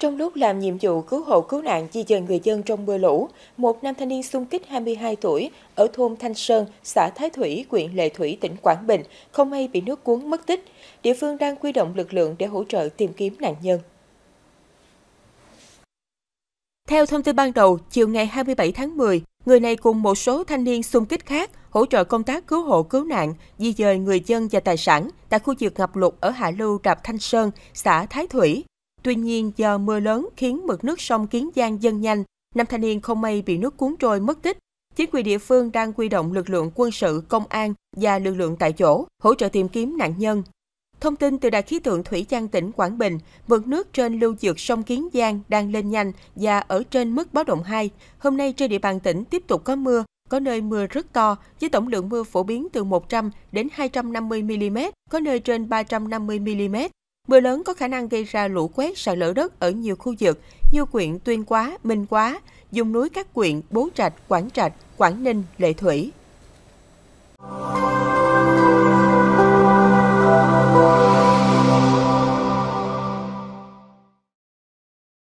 Trong lúc làm nhiệm vụ cứu hộ cứu nạn di dời người dân trong mưa lũ, một nam thanh niên xung kích 22 tuổi ở thôn Thanh Sơn, xã Thái Thủy, huyện Lệ Thủy, tỉnh Quảng Bình, không may bị nước cuốn mất tích. Địa phương đang quy động lực lượng để hỗ trợ tìm kiếm nạn nhân. Theo thông tin ban đầu, chiều ngày 27 tháng 10, người này cùng một số thanh niên xung kích khác hỗ trợ công tác cứu hộ cứu nạn, di dời người dân và tài sản tại khu vực ngập lụt ở Hạ Lưu Đạp Thanh Sơn, xã Thái Thủy, Tuy nhiên, do mưa lớn khiến mực nước sông Kiến Giang dâng nhanh, nam thanh niên không may bị nước cuốn trôi mất tích. Chính quyền địa phương đang quy động lực lượng quân sự, công an và lực lượng tại chỗ hỗ trợ tìm kiếm nạn nhân. Thông tin từ Đài khí tượng Thủy Giang tỉnh Quảng Bình, mực nước trên lưu vực sông Kiến Giang đang lên nhanh và ở trên mức báo động 2. Hôm nay trên địa bàn tỉnh tiếp tục có mưa, có nơi mưa rất to, với tổng lượng mưa phổ biến từ 100 đến 250 mm, có nơi trên 350 mm. Mưa lớn có khả năng gây ra lũ quét sạt lở đất ở nhiều khu vực như quyện Tuyên Quá, Minh Quá, dùng núi các quyện Bố Trạch, Quảng Trạch, Quảng Ninh, Lệ Thủy.